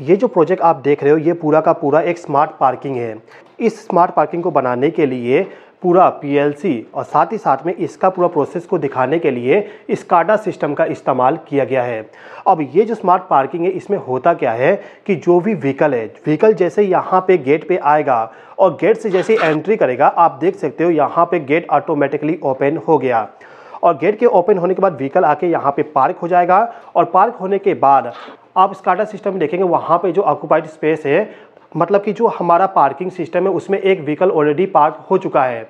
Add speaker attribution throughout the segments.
Speaker 1: ये जो प्रोजेक्ट आप देख रहे हो ये पूरा का पूरा एक स्मार्ट पार्किंग है इस स्मार्ट पार्किंग को बनाने के लिए पूरा पीएलसी और साथ ही साथ में इसका पूरा प्रोसेस को दिखाने के लिए स्काडा सिस्टम का इस्तेमाल किया गया है अब ये जो स्मार्ट पार्किंग है इसमें होता क्या है कि जो भी व्हीकल है व्हीकल जैसे यहाँ पे गेट पे आएगा और गेट से जैसे एंट्री करेगा आप देख सकते हो यहाँ पे गेट ऑटोमेटिकली ओपन हो गया और गेट के ओपन होने के बाद व्हीकल आके यहाँ पे पार्क हो जाएगा और पार्क होने के बाद आप स्काटा सिस्टम देखेंगे वहाँ पे जो ऑक्यूपाइड स्पेस है मतलब कि जो हमारा पार्किंग सिस्टम है उसमें एक व्हीकल ऑलरेडी पार्क हो चुका है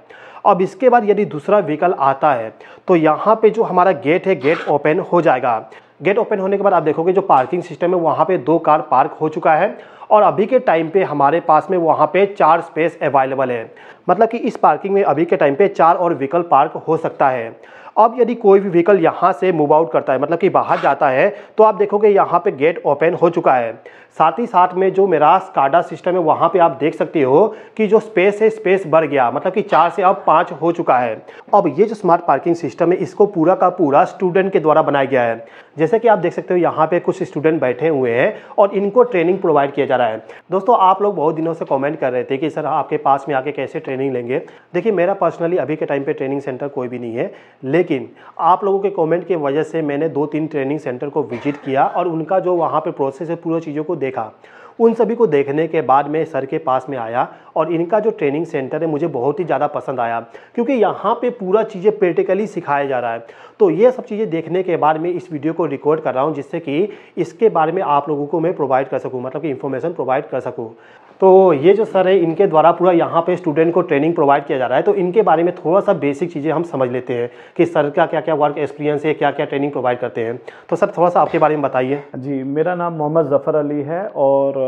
Speaker 1: अब इसके बाद यदि दूसरा व्हीकल आता है तो यहाँ पे जो हमारा गेट है गेट ओपन हो जाएगा गेट ओपन होने के बाद आप देखोगे जो पार्किंग सिस्टम है वहाँ पे दो कार पार्क हो चुका है और अभी के टाइम पे हमारे पास में वहाँ पे चार स्पेस अवेलेबल है मतलब कि इस पार्किंग में अभी के टाइम पे चार और व्हीकल पार्क हो सकता है अब यदि कोई भी व्हीकल यहाँ से मूव आउट करता है मतलब कि बाहर जाता है तो आप देखोगे यहाँ पे गेट ओपन हो चुका है साथ ही साथ में जो मेरा स्काडा सिस्टम है वहाँ पे आप देख सकते हो कि जो स्पेस है स्पेस बढ़ गया मतलब कि चार से अब पाँच हो चुका है अब ये जो स्मार्ट पार्किंग सिस्टम है इसको पूरा का पूरा स्टूडेंट के द्वारा बनाया गया है जैसे कि आप देख सकते हो यहाँ पे कुछ स्टूडेंट बैठे हुए हैं और इनको ट्रेनिंग प्रोवाइड किया जा रहा है दोस्तों आप लोग बहुत दिनों से कॉमेंट कर रहे थे कि सर आपके पास में आके कैसे ट्रेनिंग लेंगे देखिए मेरा पर्सनली अभी के टाइम पर ट्रेनिंग सेंटर कोई भी नहीं है लेकिन आप लोगों के कमेंट की वजह से मैंने दो तीन ट्रेनिंग सेंटर को विजिट किया और उनका जो वहाँ पे प्रोसेस है पूरा चीज़ों को देखा उन सभी को देखने के बाद मैं सर के पास में आया और इनका जो ट्रेनिंग सेंटर है मुझे बहुत ही ज़्यादा पसंद आया क्योंकि यहाँ पे पूरा चीज़ें प्रैक्टिकली सिखाया जा रहा है तो ये सब चीज़ें देखने के बाद मैं इस वीडियो को रिकॉर्ड कर रहा हूँ जिससे कि इसके बारे में आप लोगों को मैं प्रोवाइड कर सकूँ मतलब कि इन्फॉर्मेशन प्रोवाइड कर सकूँ तो ये जो सर है इनके द्वारा पूरा यहाँ पे स्टूडेंट को ट्रेनिंग प्रोवाइड किया जा रहा है तो इनके बारे में थोड़ा सा बेसिक चीज़ें हम समझ लेते हैं कि सर का क्या क्या वर्क एक्सपीरियंस है क्या क्या ट्रेनिंग प्रोवाइड करते हैं तो सर थोड़ा सा आपके बारे में बताइए
Speaker 2: जी मेरा नाम मोहम्मद ज़फ़र अली है और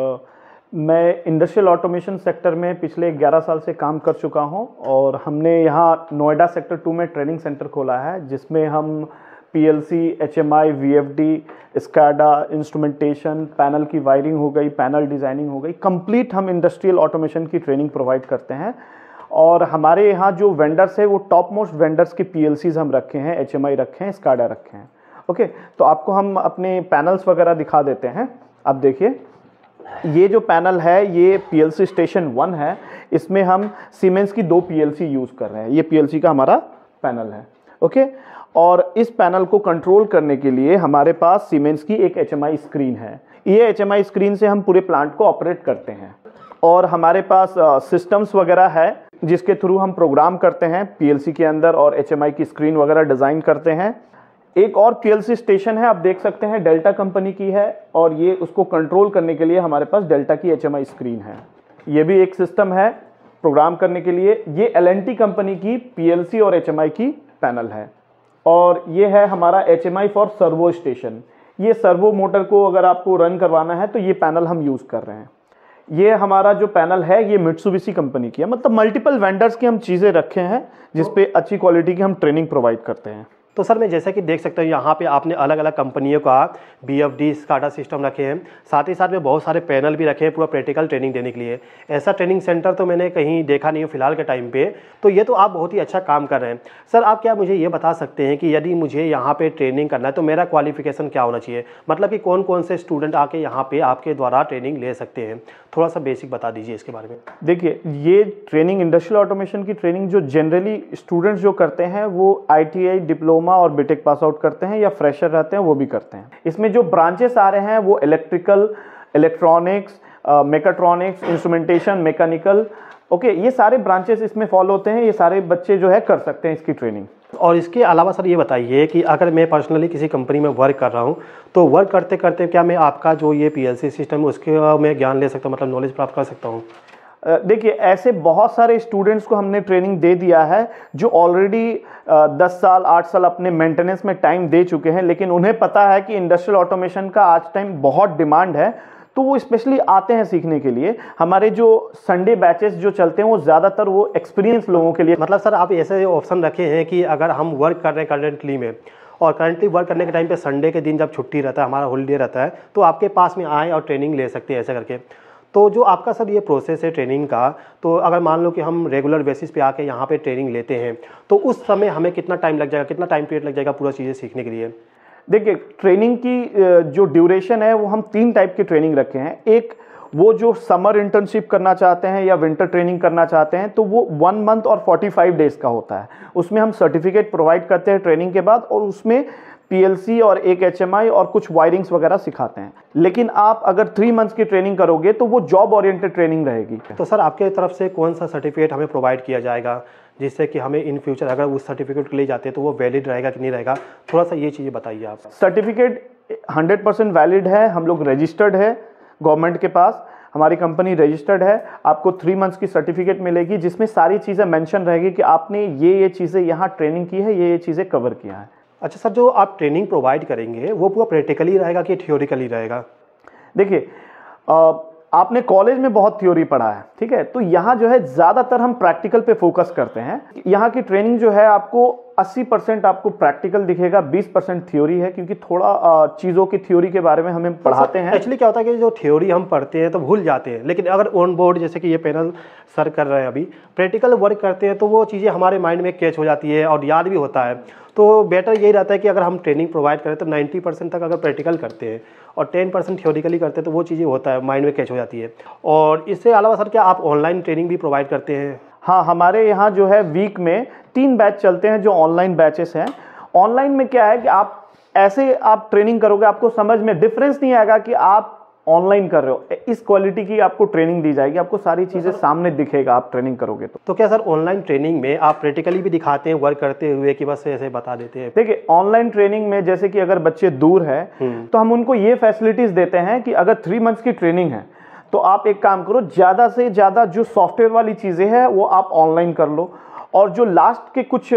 Speaker 2: मैं इंडस्ट्रियल ऑटोमेशन सेक्टर में पिछले 11 साल से काम कर चुका हूं और हमने यहाँ नोएडा सेक्टर टू में ट्रेनिंग सेंटर खोला है जिसमें हम PLC, HMI, VFD, SCADA instrumentation panel की वायरिंग हो गई पैनल डिजाइनिंग हो गई कंप्लीट हम इंडस्ट्रियल ऑटोमेशन की ट्रेनिंग प्रोवाइड करते हैं और हमारे यहाँ जो वेंडर्स है वो टॉप मोस्ट वेंडर्स के पी हम रखे हैं एच रखे हैं स्काडा रखे हैं ओके तो आपको हम अपने पैनल्स वगैरह दिखा देते हैं अब देखिए ये जो पैनल है ये सी स्टेशन वन है इसमें हम सीमेंस की दो सी यूज़ कर रहे हैं ये सी का हमारा पैनल है ओके और इस पैनल को कंट्रोल करने के लिए हमारे पास सीमेंस की एक एच स्क्रीन है ये एच स्क्रीन से हम पूरे प्लांट को ऑपरेट करते हैं और हमारे पास सिस्टम्स वगैरह है जिसके थ्रू हम प्रोग्राम करते हैं पीएलसी के अंदर और एच की स्क्रीन वगैरह डिज़ाइन करते हैं एक और पीएलसी स्टेशन है आप देख सकते हैं डेल्टा कंपनी की है और ये उसको कंट्रोल करने के लिए हमारे पास डेल्टा की एच स्क्रीन है ये भी एक सिस्टम है प्रोग्राम करने के लिए ये एल कंपनी की पी और एच की पैनल है और ये है हमारा H M I for servo station ये सर्वो मोटर को अगर आपको रन करवाना है तो ये पैनल हम यूज़ कर रहे हैं ये हमारा जो पैनल है ये मिट्सुबिशी कंपनी की है मतलब मल्टीपल वेंडर्स
Speaker 1: की हम चीज़ें रखे हैं जिस अच्छी क्वालिटी की हम ट्रेनिंग प्रोवाइड करते हैं तो सर मैं जैसा कि देख सकता हूँ यहाँ पे आपने अलग अलग कंपनियों का B F D SCADA system रखे हैं साथ ही साथ में बहुत सारे पैनल भी रखे हैं पूरा प्रैक्टिकल ट्रेनिंग देने के लिए ऐसा ट्रेनिंग सेंटर तो मैंने कहीं देखा नहीं हो फिलहाल के टाइम पे तो ये तो आप बहुत ही अच्छा काम कर रहे हैं सर आप क्या मुझे ये बता सकते हैं कि यदि मुझे यहाँ पर ट्रेनिंग करना है तो मेरा क्वालिफिकेशन क्या होना चाहिए मतलब कि कौन कौन से स्टूडेंट आके यहाँ पर आपके द्वारा ट्रेनिंग ले सकते हैं थोड़ा सा बेसिक बता दीजिए इसके बारे में
Speaker 2: देखिए ये ट्रेनिंग इंडस्ट्रियल ऑटोमेशन की ट्रेनिंग जो जनरली स्टूडेंट्स जो करते हैं वो आई डिप्लोमा डिप्लोमा और बीटेक पास आउट करते हैं या फ्रेशर रहते हैं वो भी करते हैं इसमें जो ब्रांचेस आ रहे हैं वो electrical electronics mechatronics instrumentation mechanical okay ये सारे ब्रांचेस इसमें फॉलो होते हैं ये सारे बच्चे जो है कर सकते हैं इसकी ट्रेनिंग
Speaker 1: और इसके अलावा सर ये बताइए कि अगर मैं पर्सनली किसी कंपनी में वर्क कर रहा हूँ तो वर्क करते करते क्या मैं आपका जो ये पीएलसी सिस्टम है उसके मैं ज्ञान ले सकता हूँ मतलब नॉलेज प्राप्त कर सकता हूँ देखिए ऐसे बहुत सारे स्टूडेंट्स को
Speaker 2: हमने ट्रेनिंग दे दिया है जो ऑलरेडी दस साल आठ साल अपने मेंटेनेंस में टाइम दे चुके हैं लेकिन उन्हें पता है कि इंडस्ट्रियल ऑटोमेशन का आज टाइम बहुत डिमांड है तो वो
Speaker 1: स्पेशली आते हैं सीखने के लिए हमारे जो संडे बैचेस जो चलते हैं वो ज़्यादातर वो एक्सपीरियंस लोगों के लिए मतलब सर आप ऐसे ऑप्शन रखे हैं कि अगर हम वर्क कर रहे हैं करेंटली में और करंटली वर्क करने के टाइम पे संडे के दिन जब छुट्टी रहता है हमारा हॉलीडे रहता है तो आपके पास में आए और ट्रेनिंग ले सकते हैं ऐसे करके तो जो आपका सर ये प्रोसेस है ट्रेनिंग का तो अगर मान लो कि हम रेगुलर बेसिस पे आके यहाँ पे ट्रेनिंग लेते हैं तो उस समय हमें कितना टाइम लग जाएगा कितना टाइम पीरियड लग जाएगा पूरा चीज़ें सीखने के लिए
Speaker 2: देखिए ट्रेनिंग की जो ड्यूरेशन है वो हम तीन टाइप की ट्रेनिंग रखे हैं एक वो जो समर इंटर्नशिप करना चाहते हैं या विंटर ट्रेनिंग करना चाहते हैं तो वो वन मंथ और फोर्टी फाइव डेज का होता है उसमें हम सर्टिफिकेट प्रोवाइड करते हैं ट्रेनिंग के बाद और उसमें पीएलसी और एक एच और कुछ वायरिंग्स वगैरह सिखाते हैं लेकिन आप अगर थ्री मंथ्स की
Speaker 1: ट्रेनिंग करोगे तो वो जॉब ओरिएंटेड ट्रेनिंग रहेगी तो सर आपके तरफ से कौन सा सर्टिफिकेट हमें प्रोवाइड किया जाएगा जिससे कि हमें इन फ्यूचर अगर उस सर्टिफिकेट के लिए जाते हैं तो वो वैलिड रहेगा कि नहीं रहेगा थोड़ा सा ये चीज़ें बताइए आप
Speaker 2: सर्टिफिकेट हंड्रेड परसेंट वैलिड है हम लोग रजिस्टर्ड है गवर्नमेंट के पास हमारी कंपनी रजिस्टर्ड है आपको थ्री मंथ्स की सर्टिफिकेट मिलेगी जिसमें सारी चीज़ें मेंशन रहेगी कि आपने ये ये चीज़ें यहाँ ट्रेनिंग की है ये ये चीज़ें कवर किया है अच्छा सर जो आप ट्रेनिंग प्रोवाइड करेंगे वो पूरा प्रैक्टिकली रहेगा कि थ्योरिकली रहेगा देखिए आपने कॉलेज में बहुत थ्योरी पढ़ा है ठीक है तो यहाँ जो है ज़्यादातर हम प्रैक्टिकल पे फोकस करते हैं यहाँ की ट्रेनिंग जो है आपको 80 परसेंट आपको प्रैक्टिकल दिखेगा 20
Speaker 1: परसेंट थ्योरी है क्योंकि थोड़ा चीज़ों की थ्योरी के बारे में हमें पढ़ाते हैं एक्चुअली क्या होता है कि जो थ्योरी हम पढ़ते हैं तो भूल जाते हैं लेकिन अगर ऑन बोर्ड जैसे कि ये पैनल सर कर रहे हैं अभी प्रैक्टिकल वर्क करते हैं तो वो चीज़ें हमारे माइंड में कैच हो जाती है और याद भी होता है तो बेटर यही रहता है कि अगर हम ट्रेनिंग प्रोवाइड करें तो 90 परसेंट तक अगर प्रैक्टिकल करते हैं और 10 परसेंट थ्योरिकली करते हैं तो वो चीज़ें होता है माइंड में कैच हो जाती है और इससे अलावा सर क्या आप ऑनलाइन ट्रेनिंग भी प्रोवाइड करते हैं हाँ हमारे
Speaker 2: यहाँ जो है वीक में तीन बैच चलते हैं जो ऑनलाइन बैचेस हैं ऑनलाइन में क्या है कि आप ऐसे आप ट्रेनिंग करोगे आपको समझ में डिफरेंस नहीं आएगा कि आप ऑनलाइन कर रहे हो इस क्वालिटी की आपको ट्रेनिंग दी जाएगी आपको सारी चीज़ें सामने दिखेगा आप ट्रेनिंग करोगे तो तो क्या सर
Speaker 1: ऑनलाइन ट्रेनिंग में आप प्रैक्टिकली भी दिखाते हैं वर्क करते हुए कि बस ऐसे बता देते हैं देखिए ऑनलाइन ट्रेनिंग
Speaker 2: में जैसे कि अगर बच्चे दूर है हम्म। तो हम उनको ये फैसिलिटीज़ देते हैं कि अगर थ्री मंथ्स की ट्रेनिंग है तो आप एक काम करो ज़्यादा से ज़्यादा जो सॉफ्टवेयर वाली चीज़ें हैं वो आप ऑनलाइन कर लो और जो लास्ट के कुछ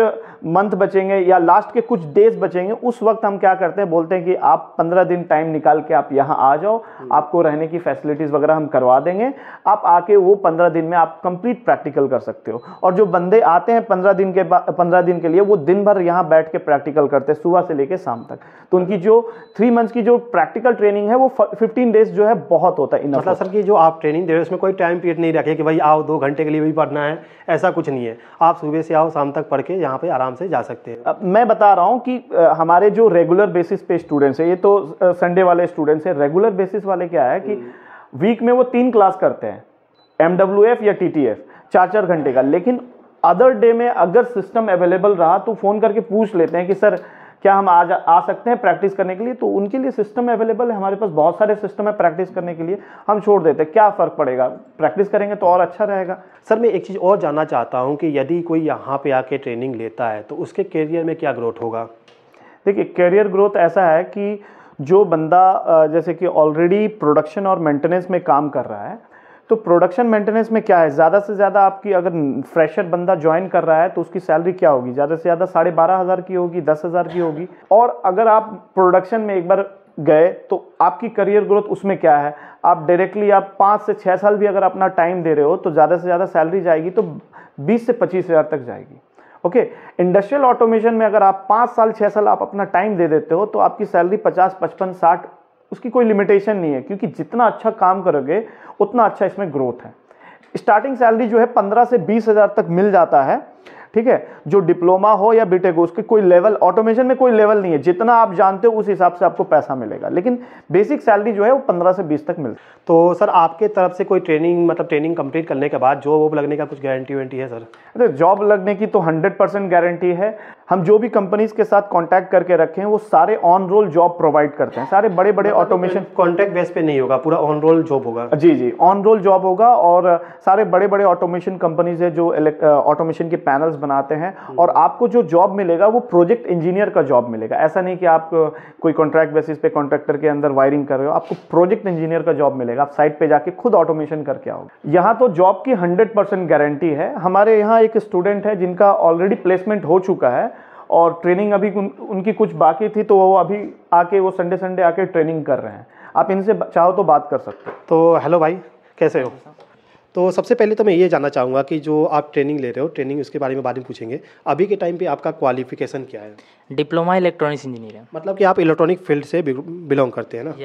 Speaker 2: मंथ बचेंगे या लास्ट के कुछ डेज बचेंगे उस वक्त हम क्या करते हैं बोलते हैं कि आप पंद्रह दिन टाइम निकाल के आप यहाँ आ जाओ हम्म। आपको रहने की फैसिलिटीज़ वगैरह हम करवा देंगे आप आके वो पंद्रह दिन में आप कंप्लीट प्रैक्टिकल कर सकते हो और जो बंदे आते हैं पंद्रह दिन के पंद्रह दिन के लिए वो दिन भर यहाँ बैठ के प्रैक्टिकल करते हैं सुबह से लेकर
Speaker 1: शाम तक तो उनकी जो थ्री मंथ्स की जो प्रैक्टिकल ट्रेनिंग है वो फिफ्टीन डेज जो है बहुत होता है मतलब सर की जो आप ट्रेनिंग दे रहे हो उसमें कोई टाइम पीरियड नहीं रखे कि भाई आओ दो घंटे के लिए भी पढ़ना है ऐसा कुछ नहीं है आप सुबह से आओ शाम तक पढ़ के यहाँ पे आराम से जा सकते हैं
Speaker 2: मैं बता रहा हूँ कि हमारे जो रेगुलर बेसिस पे स्टूडेंट्स हैं ये तो संडे वाले स्टूडेंट्स हैं रेगुलर बेसिस वाले क्या है कि वीक हम्म। में वो तीन क्लास करते हैं एम या टी चार चार घंटे का लेकिन अदर डे में अगर सिस्टम अवेलेबल रहा तो फ़ोन करके पूछ लेते हैं कि सर क्या हम आज आ सकते हैं प्रैक्टिस करने के लिए तो उनके लिए सिस्टम अवेलेबल है हमारे पास बहुत सारे सिस्टम है प्रैक्टिस करने के लिए
Speaker 1: हम छोड़ देते हैं क्या फ़र्क पड़ेगा प्रैक्टिस करेंगे तो और अच्छा रहेगा सर मैं एक चीज़ और जानना चाहता हूँ कि यदि कोई यहाँ पर आके ट्रेनिंग लेता है तो उसके करियर में क्या ग्रोथ होगा देखिए
Speaker 2: करियर ग्रोथ ऐसा है कि जो बंदा जैसे कि ऑलरेडी प्रोडक्शन और मेंटेनेंस में काम कर रहा है तो प्रोडक्शन मेंटेनेंस में क्या है ज़्यादा से ज़्यादा आपकी अगर फ्रेशर बंदा ज्वाइन कर रहा है तो उसकी सैलरी क्या होगी ज़्यादा से ज़्यादा साढ़े बारह हज़ार की होगी दस हज़ार की होगी और अगर आप प्रोडक्शन में एक बार गए तो आपकी करियर ग्रोथ उसमें क्या है आप डायरेक्टली आप पाँच से छः साल भी अगर अपना टाइम दे रहे हो तो ज़्यादा से ज़्यादा सैलरी जाएगी तो बीस से पच्चीस हज़ार तक जाएगी ओके इंडस्ट्रियल ऑटोमेशन में अगर आप पाँच साल छः साल आप अपना टाइम दे देते हो तो आपकी सैलरी पचास पचपन साठ उसकी कोई लिमिटेशन नहीं है क्योंकि जितना अच्छा काम करोगे उतना अच्छा इसमें ग्रोथ है स्टार्टिंग सैलरी जो है पंद्रह से बीस हज़ार तक मिल जाता है ठीक है जो डिप्लोमा हो या बीटेक हो उसके कोई लेवल ऑटोमेशन में कोई लेवल नहीं है जितना
Speaker 1: आप जानते हो उस हिसाब से आपको पैसा मिलेगा लेकिन बेसिक सैलरी जो है वो पंद्रह से बीस तक मिलती तो सर आपके तरफ से कोई ट्रेनिंग मतलब ट्रेनिंग कंप्लीट करने के बाद जॉब लगने का कुछ गारंटी वारंटी है सर अरे
Speaker 2: जॉब लगने की तो हंड्रेड परसेंट गारंटी है हम जो भी कंपनीज के साथ कांटेक्ट करके रखे हैं वो सारे ऑन रोल जॉब प्रोवाइड करते हैं सारे बड़े बड़े ऑटोमेशन
Speaker 1: कॉन्ट्रैक्ट बेस पे नहीं होगा पूरा ऑन रोल जॉब होगा जी जी
Speaker 2: ऑन रोल जॉब होगा और सारे बड़े बड़े ऑटोमेशन कंपनीज है जो ऑटोमेशन के पैनल्स बनाते हैं हम्म। और आपको जो जॉब मिलेगा वो प्रोजेक्ट इंजीनियर का जॉब मिलेगा ऐसा नहीं कि आप कोई कॉन्ट्रैक्ट बेसिस पे कॉन्ट्रैक्टर के अंदर वायरिंग कर रहे हो आपको प्रोजेक्ट इंजीनियर का जॉब मिलेगा आप साइट पे जाके खुद ऑटोमेशन करके आओगे यहाँ तो जॉब की हंड्रेड गारंटी है हमारे यहाँ एक स्टूडेंट है जिनका ऑलरेडी प्लेसमेंट हो चुका है और ट्रेनिंग अभी उन, उनकी कुछ बाकी थी
Speaker 1: तो वो अभी आके वो संडे संडे आके ट्रेनिंग कर रहे हैं आप इनसे चाहो तो बात कर सकते हो तो हेलो भाई कैसे हो तो सबसे पहले तो मैं ये जानना चाहूँगा कि जो आप ट्रेनिंग ले रहे हो ट्रेनिंग उसके बारे में बारे में पूछेंगे अभी के टाइम पे आपका क्वालिफिकेशन क्या है डिप्लोमा इलेक्ट्रॉनिक्स इंजीनियर मतलब कि आप इलेक्ट्रॉनिक फील्ड से बिलोंग करते हैं ना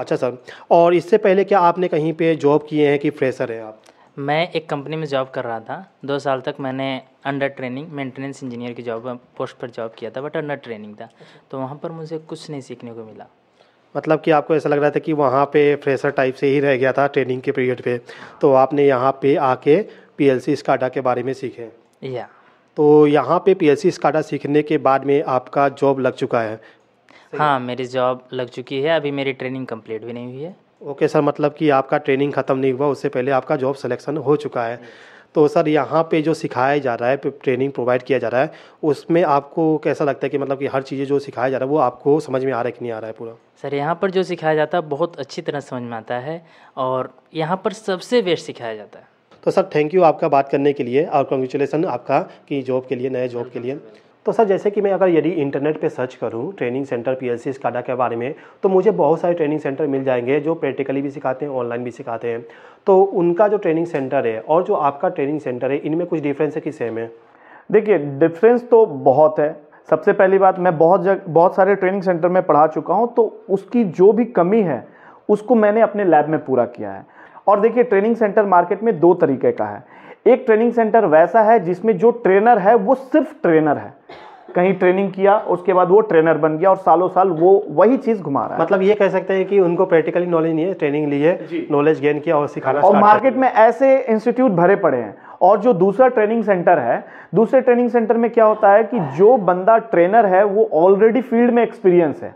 Speaker 1: अच्छा सर और इससे पहले क्या आपने कहीं पे जॉब किए हैं कि फ्रेशर हैं आप मैं एक कंपनी में जॉब कर रहा था दो साल तक मैंने अंडर ट्रेनिंग मेंटेनेंस इंजीनियर की जॉब पोस्ट पर जॉब किया था बट अंडर ट्रेनिंग था अच्छा। तो वहाँ पर मुझे कुछ नहीं सीखने को मिला मतलब कि आपको ऐसा लग रहा था कि वहाँ पे फ्रेशर टाइप से ही रह गया था ट्रेनिंग के पीरियड पे तो आपने यहाँ पे आके पी एल सी के बारे में सीखे या तो यहाँ पे पी एल सी स्काडा सीखने के बाद में आपका जॉब लग चुका है हाँ मेरी जॉब लग चुकी है अभी मेरी ट्रेनिंग कंप्लीट भी नहीं हुई है ओके सर मतलब कि आपका ट्रेनिंग ख़त्म नहीं हुआ उससे पहले आपका जॉब सिलेक्शन हो चुका है तो सर यहाँ पे जो सिखाया जा रहा है ट्रेनिंग प्रोवाइड किया जा रहा है उसमें आपको कैसा लगता है कि मतलब कि हर चीज़ें जो सिखाया जा रहा है वो आपको समझ में आ रहा है कि नहीं आ रहा है पूरा सर यहाँ पर जो सिखाया जाता है बहुत अच्छी तरह समझ में आता है और यहाँ पर सबसे बेस्ट सिखाया जाता है तो सर थैंक यू आपका बात करने के लिए और कॉन्ग्रेचुलेसन आपका कि जॉब के लिए नए जॉब के लिए तो सर जैसे कि मैं अगर यदि इंटरनेट पे सर्च करूँ training centre P L C के बारे में तो मुझे बहुत सारे ट्रेनिंग सेंटर मिल जाएंगे जो प्रैक्टिकली भी सिखाते हैं ऑनलाइन भी सिखाते हैं तो उनका जो ट्रेनिंग सेंटर है और जो आपका ट्रेनिंग सेंटर है इनमें कुछ डिफरेंस है कि सेम है
Speaker 2: देखिए डिफरेंस तो बहुत है सबसे पहली बात मैं बहुत जगह बहुत सारे ट्रेनिंग सेंटर में पढ़ा चुका हूँ तो उसकी जो भी कमी है उसको मैंने अपने लैब में पूरा किया है और देखिए ट्रेनिंग सेंटर मार्केट में दो तरीके का है एक ट्रेनिंग सेंटर वैसा है जिसमें जो ट्रेनर है वो सिर्फ ट्रेनर है कहीं ट्रेनिंग किया उसके बाद वो ट्रेनर बन गया और सालों साल वो वही चीज घुमा रहा है
Speaker 1: मतलब ये कह सकते हैं कि उनको प्रैक्टिकली नॉलेज नहीं है ट्रेनिंग ली है नॉलेज गेन किया और सिखाना और मार्केट
Speaker 2: में ऐसे इंस्टीट्यूट भरे पड़े हैं और जो दूसरा ट्रेनिंग सेंटर है दूसरे ट्रेनिंग सेंटर में क्या होता है कि जो बंदा ट्रेनर है वो ऑलरेडी फील्ड में एक्सपीरियंस है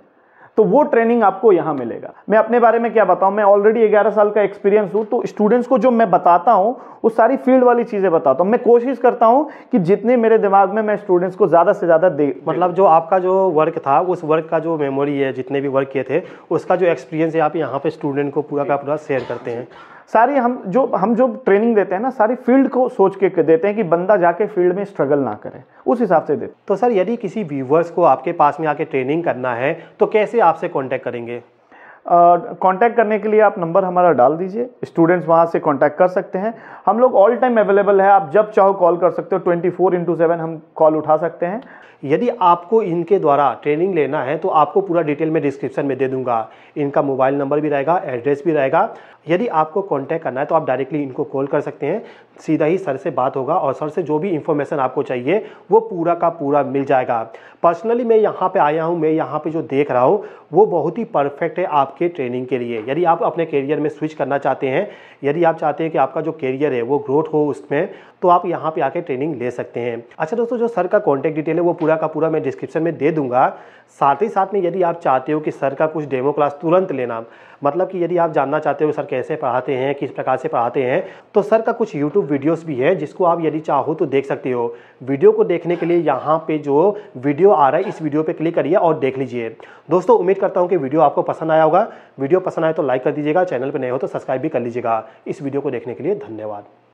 Speaker 2: तो वो ट्रेनिंग आपको यहाँ मिलेगा मैं अपने बारे में क्या बताऊँ मैं ऑलरेडी ग्यारह साल का एक्सपीरियंस हूँ तो स्टूडेंट्स को जो मैं बताता हूँ वो सारी फील्ड वाली चीज़ें बताता हूँ मैं कोशिश करता
Speaker 1: हूँ कि जितने मेरे दिमाग में मैं स्टूडेंट्स को ज़्यादा से ज़्यादा दे मतलब जो आपका जो वर्क था उस वर्क का जो मेमोरी है जितने भी वर्क किए थे उसका जो एक्सपीरियंस है आप यहाँ पर स्टूडेंट को पूरा का पूरा शेयर करते हैं
Speaker 2: सारी हम जो हम जो ट्रेनिंग देते हैं ना सारी फील्ड को सोच के देते हैं कि बंदा
Speaker 1: जाके फील्ड में स्ट्रगल ना करे उस हिसाब से देते तो सर यदि किसी व्यूवर्स को आपके पास में आके ट्रेनिंग करना है तो कैसे आपसे कॉन्टैक्ट करेंगे कांटेक्ट uh, करने के लिए आप नंबर हमारा
Speaker 2: डाल दीजिए स्टूडेंट्स वहाँ से कांटेक्ट कर सकते हैं हम लोग ऑल टाइम अवेलेबल है आप जब चाहो कॉल कर सकते
Speaker 1: हो ट्वेंटी फोर इंटू सेवन हम कॉल उठा सकते हैं यदि आपको इनके द्वारा ट्रेनिंग लेना है तो आपको पूरा डिटेल में डिस्क्रिप्शन में दे दूंगा इनका मोबाइल नंबर भी रहेगा एड्रेस भी रहेगा यदि आपको कॉन्टैक्ट करना है तो आप डायरेक्टली इनको कॉल कर सकते हैं सीधा ही सर से बात होगा और सर से जो भी इंफॉर्मेशन आपको चाहिए वो पूरा का पूरा मिल जाएगा पर्सनली मैं यहाँ पे आया हूँ मैं यहाँ पे जो देख रहा हूँ वो बहुत ही परफेक्ट है आपके ट्रेनिंग के लिए यदि आप अपने करियर में स्विच करना चाहते हैं यदि आप चाहते हैं कि आपका जो करियर है वो ग्रोथ हो उसमें तो आप यहाँ पे आके ट्रेनिंग ले सकते हैं अच्छा दोस्तों जो सर का कॉन्टैक्ट डिटेल है वो पूरा का पूरा मैं डिस्क्रिप्शन में दे दूंगा साथ ही साथ में यदि आप चाहते हो कि सर का कुछ डेमो क्लास तुरंत लेना मतलब कि यदि आप जानना चाहते हो सर कैसे पढ़ाते हैं किस प्रकार से पढ़ाते हैं तो सर का कुछ यूट्यूब वीडियोस भी है जिसको आप यदि चाहो तो देख सकते हो वीडियो को देखने के लिए यहाँ पे जो वीडियो आ रहा है इस वीडियो पे क्लिक करिए और देख लीजिए दोस्तों उम्मीद करता हूँ कि वीडियो आपको पसंद आया होगा वीडियो पसंद आए तो लाइक कर दीजिएगा चैनल पर नए हो तो सब्सक्राइब भी कर लीजिएगा इस वीडियो को देखने के लिए धन्यवाद